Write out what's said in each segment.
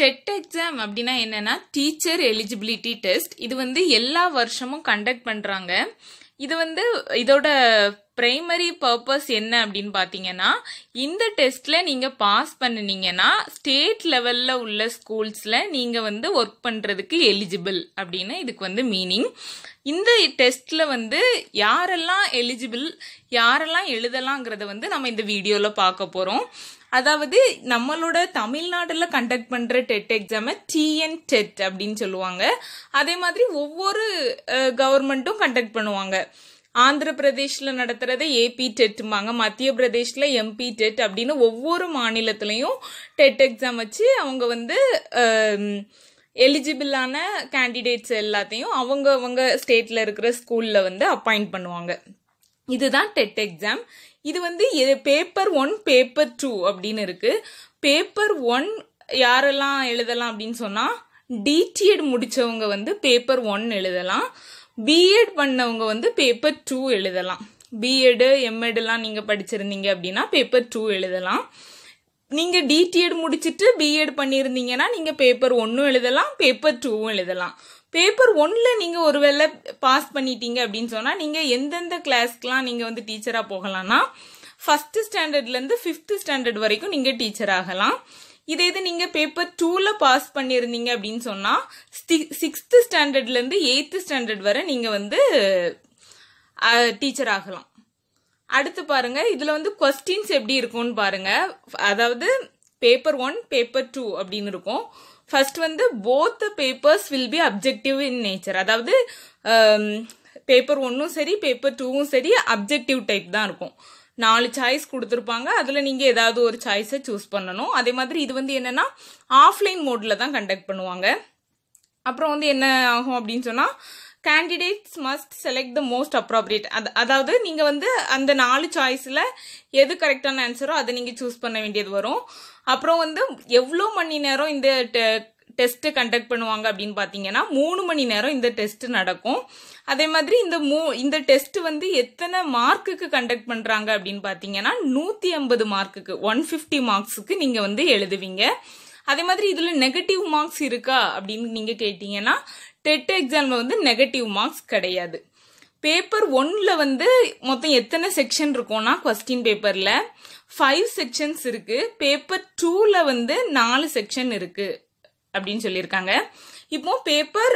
TET exam அப்படின்னா என்னன்னா teacher eligibility test இது வந்து எல்லா வருஷமும் கண்டக்ட் பண்ணுறாங்க இது வந்து இதோட பிரைமரி பர்பஸ் என்ன அப்படின்னு பார்த்தீங்கன்னா இந்த டெஸ்ட்டில் நீங்கள் பாஸ் பண்ணினீங்கன்னா ஸ்டேட் லெவலில் உள்ள ஸ்கூல்ஸில் நீங்கள் வந்து ஒர்க் பண்ணுறதுக்கு எலிஜிபிள் அப்படின்னு இதுக்கு வந்து மீனிங் இந்த டெஸ்ட்டில் வந்து யாரெல்லாம் எலிஜிபிள் யாரெல்லாம் எழுதலாங்கிறத வந்து நம்ம இந்த வீடியோவில் பார்க்க போகிறோம் அதாவது நம்மளோட தமிழ்நாட்டில் கண்டக்ட் பண்ணுற டெட் எக்ஸாமை டிஎன் டெட் அப்படின்னு சொல்லுவாங்க அதே மாதிரி ஒவ்வொரு கவர்மெண்ட்டும் கண்டக்ட் பண்ணுவாங்க ஆந்திர பிரதேஷில் நடத்துறது ஏபி டெட்டுமாங்க மத்திய பிரதேஷில் எம்பி டெட் அப்படின்னு ஒவ்வொரு மாநிலத்திலையும் டெட் எக்ஸாம் வச்சு அவங்க வந்து எலிஜிபிளான கேண்டிடேட்ஸ் எல்லாத்தையும் அவங்க அவங்க ஸ்டேட்டில் இருக்கிற ஸ்கூலில் வந்து அப்பாயிண்ட் பண்ணுவாங்க இதுதான் டெட் எக்ஸாம் இது வந்து பேப்பர் ஒன் பேப்பர் டூ அப்படின்னு இருக்கு பேப்பர் ஒன் யாரெல்லாம் எழுதலாம் அப்படின்னு சொன்னா டிடிஎட் முடிச்சவங்க வந்து பேப்பர் ஒன் எழுதலாம் பிஎட் பண்ணவங்க வந்து பேப்பர் டூ எழுதலாம் பிஎடு எம்எட்லாம் நீங்கள் படிச்சிருந்தீங்க அப்படின்னா பேப்பர் டூ எழுதலாம் நீங்கள் டிடிஎட் முடிச்சிட்டு பிஎட் பண்ணியிருந்தீங்கன்னா நீங்கள் பேப்பர் ஒன்றும் எழுதலாம் பேப்பர் டூவும் எழுதலாம் பேப்பர் ஒன்ல நீங்கள் ஒரு வேளை பாஸ் பண்ணிட்டீங்க அப்படின்னு சொன்னால் நீங்கள் எந்தெந்த கிளாஸ்க்கெல்லாம் நீங்கள் வந்து டீச்சராக போகலாம்னா ஸ்டாண்டர்ட்ல ஸ்டாண்டர்ட்லேருந்து ஃபிஃப்த்து ஸ்டாண்டர்ட் வரைக்கும் நீங்கள் டீச்சர் ஆகலாம் இதே இது நீங்கள் பேப்பர் டூவில் பாஸ் பண்ணியிருந்தீங்க அப்படின்னு சொன்னால் சிக்ஸ்த்து ஸ்டாண்டர்ட்லேருந்து எயித்து ஸ்டாண்டர்ட் வரை நீங்கள் வந்து டீச்சர் ஆகலாம் அடுத்து பாருங்க இதுல வந்து கொஸ்டின்ஸ் எப்படி இருக்கும்னு பாருங்க அதாவது பேப்பர் ஒன் பேப்பர் டூ அப்படின்னு இருக்கும் ஃபர்ஸ்ட் வந்து both papers will be objective in nature அதாவது பேப்பர் um, ஒன்றும் சரி பேப்பர் டூவும் சரி அப்ஜெக்டிவ் டைப் தான் இருக்கும் நாலு சாய்ஸ் கொடுத்துருப்பாங்க அதில் நீங்கள் ஏதாவது ஒரு சாய்ஸை சூஸ் பண்ணணும் அதே மாதிரி இது வந்து என்னென்னா ஆஃப்லைன் மோடில் தான் கண்டக்ட் பண்ணுவாங்க அப்புறம் வந்து என்ன ஆகும் அப்படின்னு சொன்னால் candidates must select the most appropriate அது அதாவது நீங்கள் வந்து அந்த நாலு சாய்ஸில் எது கரெக்டான ஆன்சரோ அதை நீங்கள் சூஸ் பண்ண வேண்டியது வரும் அப்புறம் வந்து எவ்வளோ மணி நேரம் இந்த டெஸ்ட்டு கண்டக்ட் பண்ணுவாங்க அப்படின்னு பார்த்தீங்கன்னா மூணு மணி நேரம் இந்த டெஸ்ட்டு நடக்கும் அதே மாதிரி இந்த மூ இந்த டெஸ்ட் வந்து எத்தனை மார்க்குக்கு கண்டக்ட் பண்ணுறாங்க அப்படின்னு பார்த்தீங்கன்னா நூற்றி ஐம்பது மார்க்குக்கு ஒன் ஃபிஃப்டி மார்க்ஸுக்கு நீங்கள் வந்து எழுதுவீங்க அதே மாதிரி இதுல நெகட்டிவ் மார்க்ஸ் இருக்கா அப்படின்னு நீங்க கேட்டீங்கன்னா டெட் எக்ஸாம்ல வந்து நெகட்டிவ் மார்க்ஸ் கிடையாது பேப்பர் ஒன்ல வந்து மொத்தம் எத்தனை செக்ஷன் இருக்கும்னா கொஸ்டின் பேப்பர்ல ஃபைவ் செக்ஷன்ஸ் இருக்கு பேப்பர் டூல வந்து நாலு செக்ஷன் இருக்கு அப்படின்னு சொல்லியிருக்காங்க இப்போ பேப்பர்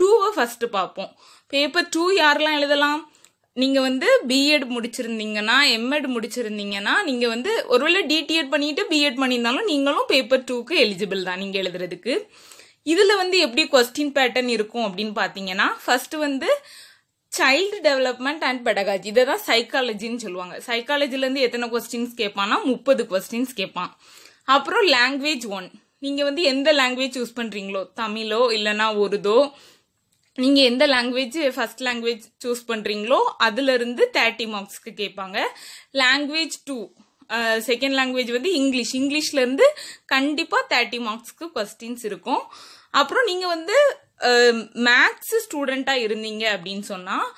டூவை ஃபர்ஸ்ட் பார்ப்போம் பேப்பர் டூ யாரெல்லாம் எழுதலாம் நீங்கள் வந்து பிஎட் முடிச்சிருந்தீங்கன்னா எம்எட் முடிச்சிருந்தீங்கன்னா நீங்கள் வந்து ஒருவேளை டிடிஎட் பண்ணிட்டு பிஎட் பண்ணியிருந்தாலும் நீங்களும் பேப்பர் டூக்கு எலிஜிபிள் தான் நீங்கள் எழுதுறதுக்கு இதில் வந்து எப்படி கொஸ்டின் பேட்டர்ன் இருக்கும் அப்படின்னு பார்த்தீங்கன்னா ஃபஸ்ட்டு வந்து சைல்டு டெவலப்மெண்ட் அண்ட் பெடகாஜி இதை தான் சைக்காலஜின்னு சொல்லுவாங்க சைக்காலஜிலேருந்து எத்தனை கொஸ்டின்ஸ் கேட்பான்னா முப்பது கொஸ்டின்ஸ் கேட்பான் அப்புறம் லாங்குவேஜ் ஒன் நீங்கள் வந்து எந்த லாங்குவேஜ் யூஸ் பண்ணுறீங்களோ தமிழோ இல்லைனா உருதோ நீங்கள் எந்த லாங்குவேஜ் ஃபர்ஸ்ட் லாங்குவேஜ் சூஸ் பண்ணுறீங்களோ அதுலேருந்து தேர்ட்டி மார்க்ஸ்க்கு கேட்பாங்க லாங்குவேஜ் டூ செகண்ட் லாங்குவேஜ் வந்து இங்கிலீஷ் இங்கிலீஷ்லேருந்து கண்டிப்பாக தேர்ட்டி மார்க்ஸ்க்கு கொஸ்டின்ஸ் இருக்கும் அப்புறம் நீங்கள் வந்து மேக்ஸ் ஸ்டூடெண்ட்டாக இருந்தீங்க அப்படின்னு சொன்னால்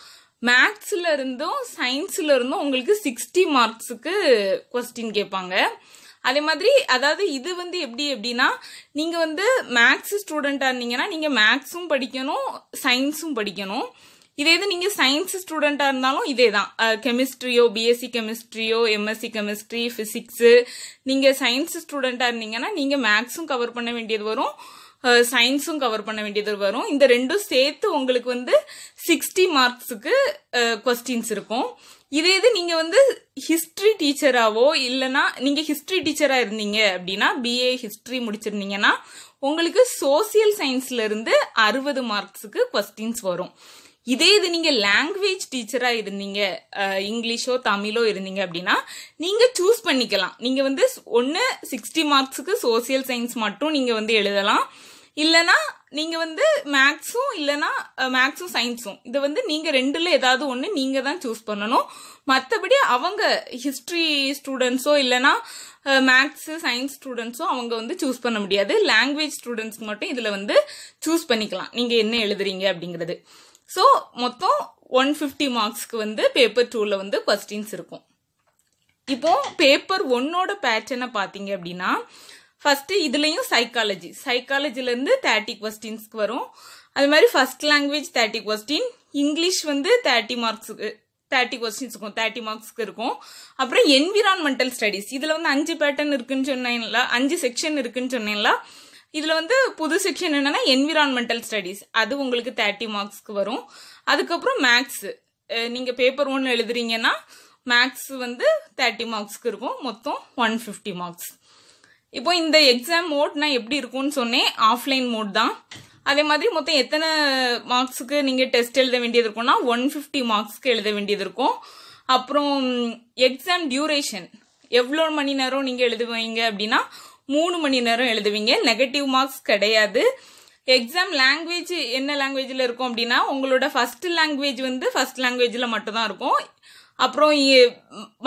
மேக்ஸ்ல இருந்தும் சயின்ஸில் இருந்தும் உங்களுக்கு சிக்ஸ்டி மார்க்ஸுக்கு கொஸ்டின் கேட்பாங்க அதே மாதிரி அதாவது இது வந்து எப்படி எப்படின்னா நீங்கள் வந்து மேக்ஸ் ஸ்டூடெண்டா இருந்தீங்கன்னா நீங்கள் மேக்ஸும் படிக்கணும் சயின்ஸும் படிக்கணும் இதே இது நீங்கள் சயின்ஸ் ஸ்டூடெண்ட்டாக இருந்தாலும் இதே தான் கெமிஸ்ட்ரியோ பிஎஸ்சி கெமிஸ்ட்ரியோ எம்எஸ்சி கெமிஸ்ட்ரி ஃபிசிக்ஸு நீங்கள் சயின்ஸ் ஸ்டூடெண்டா இருந்தீங்கன்னா நீங்கள் மேக்ஸும் கவர் பண்ண வேண்டியது வரும் சயின்ஸும் கவர் பண்ண வேண்டியது வரும் இந்த ரெண்டும் சேர்த்து உங்களுக்கு வந்து சிக்ஸ்டி மார்க்ஸுக்கு கொஸ்டின்ஸ் இருக்கும் இதே இது நீங்கள் வந்து ஹிஸ்ட்ரி டீச்சராகவோ இல்லைனா நீங்கள் ஹிஸ்ட்ரி டீச்சராக இருந்தீங்க அப்படின்னா பிஏ ஹிஸ்ட்ரி முடிச்சிருந்தீங்கன்னா உங்களுக்கு சோசியல் சயின்ஸ்லேருந்து அறுபது மார்க்ஸுக்கு கொஸ்டின்ஸ் வரும் இதே இது நீங்கள் லாங்குவேஜ் டீச்சராக இருந்தீங்க இங்கிலீஷோ தமிழோ இருந்தீங்க அப்படின்னா நீங்கள் சூஸ் பண்ணிக்கலாம் நீங்கள் வந்து ஒன்று சிக்ஸ்டி மார்க்ஸுக்கு சோசியல் சயின்ஸ் மட்டும் நீங்கள் வந்து எழுதலாம் இல்லைனா நீங்கள் வந்து மேக்ஸும் இல்லைனா மேக்ஸும் சயின்ஸும் இதை வந்து நீங்கள் ரெண்டில் ஏதாவது ஒன்று நீங்கள் தான் சூஸ் பண்ணணும் மற்றபடி அவங்க ஹிஸ்ட்ரி ஸ்டூடெண்ட்ஸோ இல்லைனா மேக்ஸு சயின்ஸ் ஸ்டூடெண்ட்ஸோ அவங்க வந்து சூஸ் பண்ண முடியாது லாங்குவேஜ் ஸ்டூடெண்ட்ஸ்க்கு மட்டும் இதில் வந்து சூஸ் பண்ணிக்கலாம் நீங்கள் என்ன எழுதுறீங்க அப்படிங்கிறது ஸோ மொத்தம் ஒன் ஃபிஃப்டி மார்க்ஸ்க்கு வந்து பேப்பர் டூவில் வந்து கொஸ்டின்ஸ் இருக்கும் இப்போ பேப்பர் ஒன்னோட பேட்டர்னை பார்த்தீங்க அப்படின்னா ஃபர்ஸ்ட் இதுலயும் சைக்காலஜி சைக்காலஜில இருந்து தேர்ட்டி கொஸ்டின்ஸ்க்கு வரும் அது மாதிரி first language thirty question English வந்து தேர்ட்டி மார்க்ஸுக்கு தேர்ட்டி கொஸ்டின்ஸ் இருக்கும் தேர்ட்டி மார்க்ஸ்க்கு இருக்கும் அப்புறம் என்விரான்மெண்டல் ஸ்டடிஸ் இதுல வந்து அஞ்சு பேட்டர்ன் இருக்குன்னு சொன்னேன்ல அஞ்சு செக்ஷன் இருக்குன்னு சொன்னேன்ல இதுல வந்து புது செக்ஷன் என்னன்னா என்விரான்மெண்டல் ஸ்டடிஸ் அது உங்களுக்கு தேர்ட்டி மார்க்ஸ்க்கு வரும் அதுக்கப்புறம் மேக்ஸ் நீங்க பேப்பர் ஒன்று எழுதுறீங்கன்னா மேக்ஸ் வந்து தேர்ட்டி மார்க்ஸ்க்கு இருக்கும் மொத்தம் ஒன் ஃபிஃப்டி மார்க்ஸ் இப்போ இந்த எக்ஸாம் நான் எப்படி இருக்கும்னு சொன்னேன் ஆஃப்லைன் மோட் தான் அதே மாதிரி மொத்தம் எத்தனை மார்க்ஸுக்கு நீங்கள் டெஸ்ட் எழுத வேண்டியது இருக்கும்னா ஒன் ஃபிஃப்டி மார்க்ஸ்க்கு எழுத வேண்டியது இருக்கும் அப்புறம் எக்ஸாம் டியூரேஷன் எவ்வளோ மணி நேரம் நீங்கள் எழுதுவீங்க அப்படின்னா மூணு மணி நேரம் எழுதுவீங்க நெகட்டிவ் மார்க்ஸ் கிடையாது எக்ஸாம் லாங்குவேஜ் என்ன லாங்குவேஜில் இருக்கும் அப்படின்னா உங்களோட ஃபஸ்ட் லாங்குவேஜ் வந்து ஃபர்ஸ்ட் லாங்குவேஜில் மட்டும்தான் இருக்கும் அப்புறம்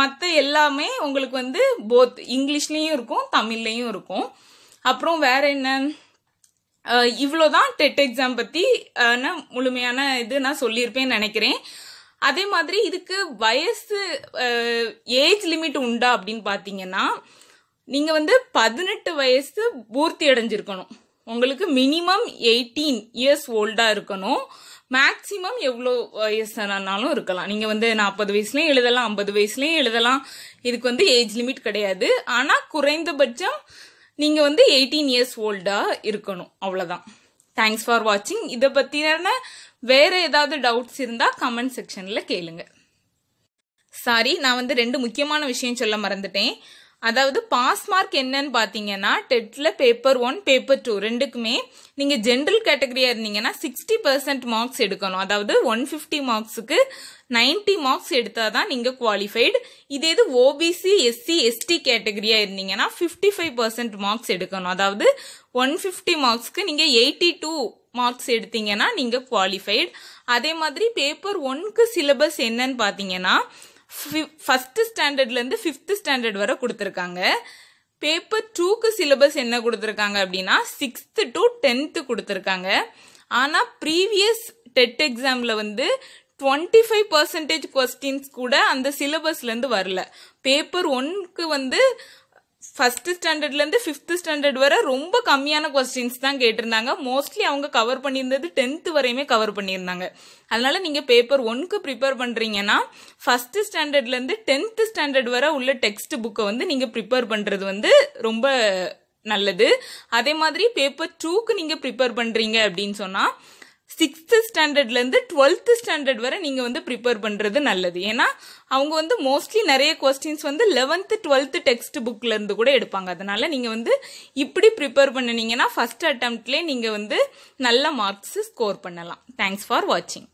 மற்ற எல்லாமே உங்களுக்கு வந்து போத் இங்கிலீஷ்லேயும் இருக்கும் தமிழ்லையும் இருக்கும் அப்புறம் வேற என்ன இவ்வளோதான் டெட் எக்ஸாம் பற்றி முழுமையான இது நான் சொல்லியிருப்பேன்னு நினைக்கிறேன் அதே மாதிரி இதுக்கு வயசு ஏஜ் லிமிட் உண்டா அப்படின்னு பார்த்தீங்கன்னா நீங்கள் வந்து பதினெட்டு வயசு பூர்த்தி அடைஞ்சிருக்கணும் உங்களுக்கு மினிமம் எயிட்டீன் இயர்ஸ் ஓல்டாக இருக்கணும் மேக்ஸிமம் எவ்வளோ வயசானாலும் இருக்கலாம் நீங்கள் வந்து நாற்பது வயசுலேயும் எழுதலாம் ஐம்பது வயசுலேயும் எழுதலாம் இதுக்கு வந்து ஏஜ் லிமிட் கிடையாது ஆனால் குறைந்தபட்சம் நீங்கள் வந்து எயிட்டீன் இயர்ஸ் ஓல்டாக இருக்கணும் அவ்வளோதான் தேங்க்ஸ் ஃபார் வாட்சிங் இதை பற்றின வேறு ஏதாவது டவுட்ஸ் இருந்தால் கமெண்ட் செக்ஷனில் கேளுங்க சாரி நான் வந்து ரெண்டு முக்கியமான விஷயம் சொல்ல மறந்துட்டேன் அதாவது பாஸ் மார்க் என்னன்னு பார்த்தீங்கன்னா டெட்டில் பேப்பர் ஒன் பேப்பர் டூ ரெண்டுக்குமே நீங்கள் ஜென்ரல் கேட்டகரியா இருந்தீங்கன்னா சிக்ஸ்டி பர்சன்ட் மார்க்ஸ் எடுக்கணும் அதாவது ஒன் ஃபிஃப்டி மார்க்ஸுக்கு நைன்டி மார்க்ஸ் எடுத்தால் தான் நீங்கள் குவாலிஃபைடு இதே இது ஓபிசி எஸ்சி எஸ்டி கேட்டகரியாக இருந்தீங்கன்னா ஃபிஃப்டி ஃபைவ் பர்சன்ட் மார்க்ஸ் எடுக்கணும் அதாவது ஒன் ஃபிஃப்டி மார்க்ஸ்க்கு நீங்கள் எயிட்டி டூ மார்க்ஸ் எடுத்தீங்கன்னா நீங்கள் குவாலிஃபைடு அதே மாதிரி பேப்பர் ஒன்க்கு சிலபஸ் என்னன்னு பார்த்தீங்கன்னா ஃபஸ்ட்டு ஸ்டாண்டர்ட்லேருந்து ஃபிஃப்த்து ஸ்டாண்டர்ட் வரை கொடுத்துருக்காங்க பேப்பர் டூக்கு சிலபஸ் என்ன கொடுத்துருக்காங்க அப்படின்னா சிக்ஸ்த்து டு டென்த்து கொடுத்துருக்காங்க ஆனால் ப்ரீவியஸ் டெட் எக்ஸாமில் வந்து டுவெண்ட்டி ஃபைவ் பர்சன்டேஜ் கொஸ்டின்ஸ் கூட அந்த சிலபஸ்லேருந்து வரல பேப்பர் ஒன்க்கு வந்து ஃபஸ்ட்டு ஸ்டாண்டர்ட்லேருந்து ஃபிஃப்த்து ஸ்டாண்டர்ட் வரை ரொம்ப கம்மியான கொஸ்டின்ஸ் தான் கேட்டிருந்தாங்க மோஸ்ட்லி அவங்க கவர் பண்ணியிருந்தது டென்த்து வரையுமே கவர் பண்ணியிருந்தாங்க அதனால் நீங்கள் பேப்பர் ஒன்க்கு ப்ரிப்பேர் பண்ணுறீங்கன்னா ஃபஸ்ட்டு ஸ்டாண்டர்ட்லேருந்து டென்த்து ஸ்டாண்டர்ட் வரை உள்ள டெக்ஸ்ட் புக்கை வந்து நீங்கள் ப்ரிப்பேர் பண்ணுறது வந்து ரொம்ப நல்லது அதே மாதிரி பேப்பர் டூக்கு நீங்கள் ப்ரிப்பேர் பண்ணுறீங்க அப்படின்னு சொன்னால் சிக்ஸ்த்து ஸ்டாண்டர்ட்லேருந்து டுவெல்த்து ஸ்டாண்டர்ட் வரை நீங்கள் வந்து ப்ரிப்பேர் பண்ணுறது நல்லது ஏன்னா அவங்க வந்து மோஸ்ட்லி நிறைய கொஸ்டின்ஸ் வந்து லெவன்த்து டுவெல்த்து டெக்ஸ்ட் புக்லேருந்து கூட எடுப்பாங்க அதனால் நீங்கள் வந்து இப்படி ப்ரிப்பேர் பண்ணினீங்கன்னா ஃபஸ்ட் அட்டம்ப்ட்லேயே நீங்கள் வந்து நல்ல மார்க்ஸ் ஸ்கோர் பண்ணலாம் தேங்க்ஸ் ஃபார் வாட்சிங்